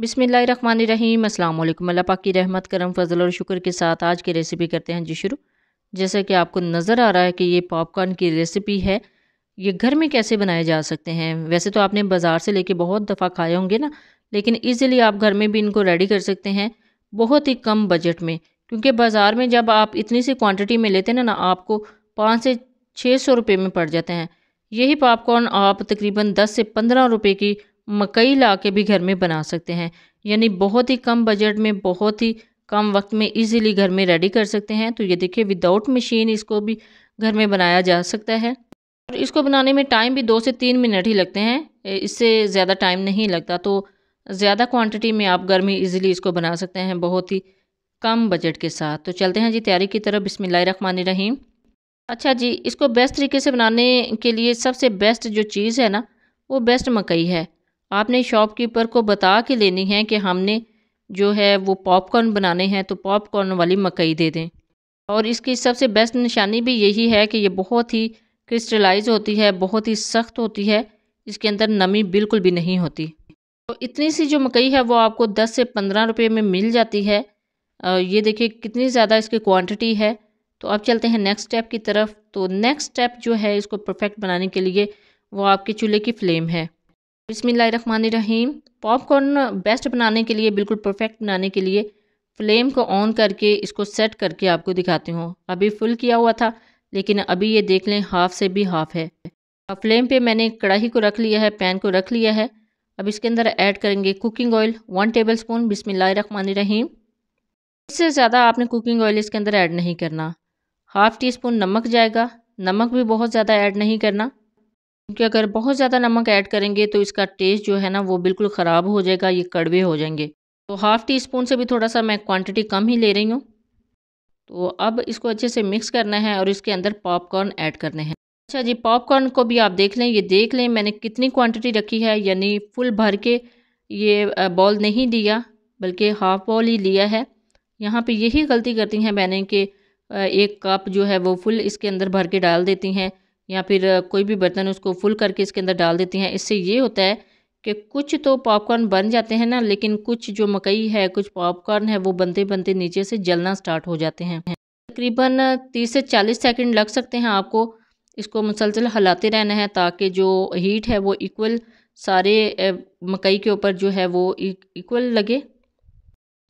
बिसमीम अल्लाम अल्लाह पाक की रहमत करम फजल और शुक्र के साथ आज की रेसिपी करते हैं जी शुरू जैसा कि आपको नज़र आ रहा है कि ये पॉपकॉर्न की रेसिपी है ये घर में कैसे बनाए जा सकते हैं वैसे तो आपने बाज़ार से लेके बहुत दफ़ा खाए होंगे ना लेकिन ईज़िली आप घर में भी इनको रेडी कर सकते हैं बहुत ही कम बजट में क्योंकि बाज़ार में जब आप इतनी सी क्वान्टिटी में लेते हैं ना आपको पाँच से छः सौ रुपये में पड़ जाते हैं यही पॉपकॉर्न आप तकरीबन दस से पंद्रह रुपये की मकई ला के भी घर में बना सकते हैं यानी बहुत ही कम बजट में बहुत ही कम वक्त में इजीली घर में रेडी कर सकते हैं तो ये देखिए विदाउट मशीन इसको भी घर में बनाया जा सकता है और इसको बनाने में टाइम भी दो से तीन मिनट ही लगते हैं इससे ज़्यादा टाइम नहीं लगता तो ज़्यादा क्वांटिटी में आप घर में इजीली इसको बना सकते हैं बहुत ही कम बजट के साथ तो चलते हैं जी तैयारी की तरफ बिसमिल्ल रहीम अच्छा जी इसको बेस्ट तरीके से बनाने के लिए सबसे बेस्ट जो चीज़ है ना वो बेस्ट मकई है आपने शॉपकीपर को बता के लेनी है कि हमने जो है वो पॉपकॉर्न बनाने हैं तो पॉपकॉर्न वाली मकई दे दें और इसकी सबसे बेस्ट निशानी भी यही है कि ये बहुत ही क्रिस्टलाइज होती है बहुत ही सख्त होती है इसके अंदर नमी बिल्कुल भी नहीं होती तो इतनी सी जो मकई है वो आपको 10 से 15 रुपए में मिल जाती है ये देखिए कितनी ज़्यादा इसकी क्वांटिटी है तो अब चलते हैं नेक्स्ट स्टेप की तरफ तो नेक्स्ट स्टेप जो है इसको परफेक्ट बनाने के लिए वो आपके चूल्हे की फ्लेम है बिसमीम पॉपकॉर्न बेस्ट बनाने के लिए बिल्कुल परफेक्ट बनाने के लिए फ्लेम को ऑन करके इसको सेट करके आपको दिखाती हूँ अभी फुल किया हुआ था लेकिन अभी ये देख लें हाफ़ से भी हाफ़ है अब फ्लेम पे मैंने कढ़ाई को रख लिया है पैन को रख लिया है अब इसके अंदर ऐड करेंगे cooking oil one tablespoon बिसमीम इससे ज़्यादा आपने कुकिंग ऑयल इसके अंदर ऐड नहीं करना हाफ़ टी स्पून नमक जाएगा नमक भी बहुत ज़्यादा ऐड नहीं करना क्योंकि अगर बहुत ज़्यादा नमक ऐड करेंगे तो इसका टेस्ट जो है ना वो बिल्कुल ख़राब हो जाएगा ये कड़वे हो जाएंगे तो हाफ़ टी स्पून से भी थोड़ा सा मैं क्वांटिटी कम ही ले रही हूँ तो अब इसको अच्छे से मिक्स करना है और इसके अंदर पॉपकॉर्न ऐड करने हैं अच्छा जी पॉपकॉर्न को भी आप देख लें ये देख लें मैंने कितनी क्वांटिटी रखी है यानी फुल भर के ये बॉल नहीं दिया बल्कि हाफ़ बॉल ही लिया है यहाँ पे यही गलती करती हैं मैंने कि एक कप जो है वो फुल इसके अंदर भर के डाल देती हैं या फिर कोई भी बर्तन उसको फुल करके इसके अंदर डाल देती हैं इससे ये होता है कि कुछ तो पॉपकॉर्न बन जाते हैं ना लेकिन कुछ जो मकई है कुछ पॉपकॉर्न है वो बनते बनते नीचे से जलना स्टार्ट हो जाते हैं तकरीबन तीस से चालीस सेकंड लग सकते हैं आपको इसको मुसलसल हिलाते रहना है ताकि जो हीट है वो इक्वल सारे मकई के ऊपर जो है वो इक्वल लगे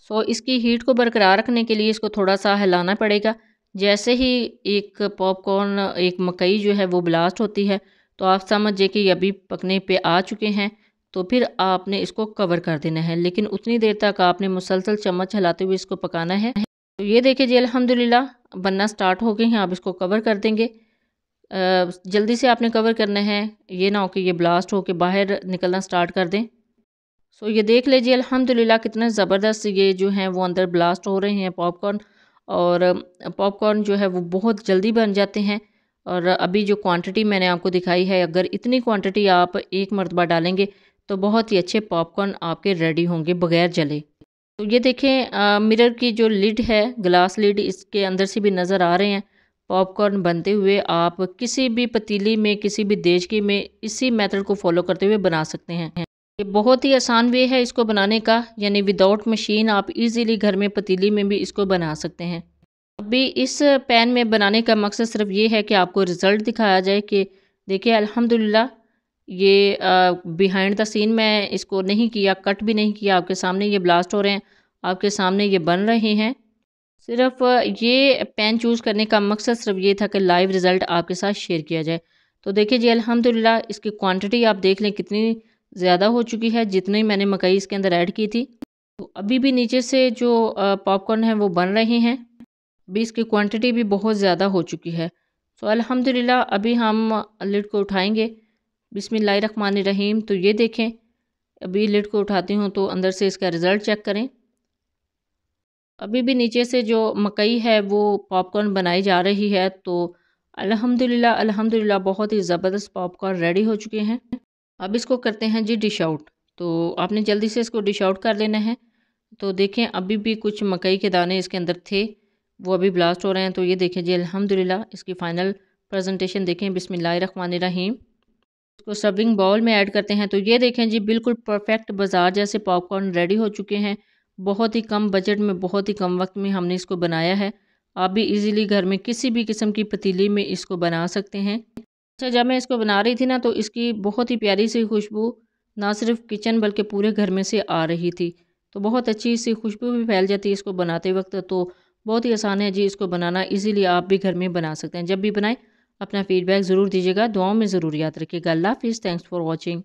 सो इसकी हीट को बरकरार रखने के लिए इसको थोड़ा सा हिलाना पड़ेगा जैसे ही एक पॉपकॉर्न एक मकई जो है वो ब्लास्ट होती है तो आप समझिए कि अभी पकने पे आ चुके हैं तो फिर आपने इसको कवर कर देना है लेकिन उतनी देर तक आपने मुसलसल चम्मच हिलाते हुए इसको पकाना है तो ये देखिए जी अलहमदिल्ला बनना स्टार्ट हो गए हैं आप इसको कवर कर देंगे जल्दी से आपने कवर करना है ये ना हो कि ये ब्लास्ट हो के बाहर निकलना स्टार्ट कर दें सो ये देख लीजिए अलहमदिल्ला कितने ज़बरदस्त ये जो हैं वो अंदर ब्लास्ट हो रहे हैं पॉपकॉर्न और पॉपकॉर्न जो है वो बहुत जल्दी बन जाते हैं और अभी जो क्वांटिटी मैंने आपको दिखाई है अगर इतनी क्वांटिटी आप एक मरतबा डालेंगे तो बहुत ही अच्छे पॉपकॉर्न आपके रेडी होंगे बगैर जले तो ये देखें मिरर की जो लिड है ग्लास लिड इसके अंदर से भी नज़र आ रहे हैं पॉपकॉर्न बनते हुए आप किसी भी पतीली में किसी भी देश की में इसी मेथड को फॉलो करते हुए बना सकते हैं ये बहुत ही आसान वे है इसको बनाने का यानी विदाउट मशीन आप इजीली घर में पतीली में भी इसको बना सकते हैं अभी इस पैन में बनाने का मकसद सिर्फ ये है कि आपको रिज़ल्ट दिखाया जाए कि देखिए अल्हम्दुलिल्लाह ये बिहाइंड द सीन मैं इसको नहीं किया कट भी नहीं किया आपके सामने ये ब्लास्ट हो रहे हैं आपके सामने ये बन रहे हैं सिर्फ ये पेन चूज़ करने का मकसद सिर्फ ये था कि लाइव रिज़ल्ट आपके साथ शेयर किया जाए तो देखिए जी अल्हम्दुलिल्लाह इसकी क्वांटिटी आप देख लें कितनी ज़्यादा हो चुकी है जितनी मैंने मकई इसके अंदर ऐड की थी तो अभी भी नीचे से जो पॉपकॉर्न है वो बन रहे हैं अभी इसकी क्वांटिटी भी बहुत ज़्यादा हो चुकी है तो अल्हम्दुलिल्लाह अभी हम लिड को उठाएंगे रखमान रहीम तो ये देखें अभी लिड को उठाती हूँ तो अंदर से इसका रिज़ल्ट चेक करें अभी भी नीचे से जो मकई है वो पॉपकॉर्न बनाई जा रही है तो अलहमदिल्ला अलहमदिल्ला बहुत ही ज़बरदस्त पॉपकॉर्न रेडी हो चुके हैं अब इसको करते हैं जी डिश आउट तो आपने जल्दी से इसको डिश आउट कर लेना है तो देखें अभी भी कुछ मकई के दाने इसके अंदर थे वो अभी ब्लास्ट हो रहे हैं तो ये देखें जी अलहमदिल्ला इसकी फ़ाइनल प्रेजेंटेशन देखें रहीम इसको सर्विंग बाउल में ऐड करते हैं तो ये देखें जी बिल्कुल परफेक्ट बाज़ार जैसे पॉपकॉर्न रेडी हो चुके हैं बहुत ही कम बजट में बहुत ही कम वक्त में हमने इसको बनाया है आप भी इजीली घर में किसी भी किस्म की पतीली में इसको बना सकते हैं अच्छा जब मैं इसको बना रही थी ना तो इसकी बहुत ही प्यारी सी खुशबू ना सिर्फ किचन बल्कि पूरे घर में से आ रही थी तो बहुत अच्छी सी खुशबू भी फैल जाती है इसको बनाते वक्त तो बहुत ही आसान है जी इसको बनाना इजीली आप भी घर में बना सकते हैं जब भी बनाएं अपना फीडबैक ज़रूर दीजिएगा दुआओं में ज़रूर याद रखिएगा अल्लाह हाफिज़ थैंक्स फॉर वॉचिंग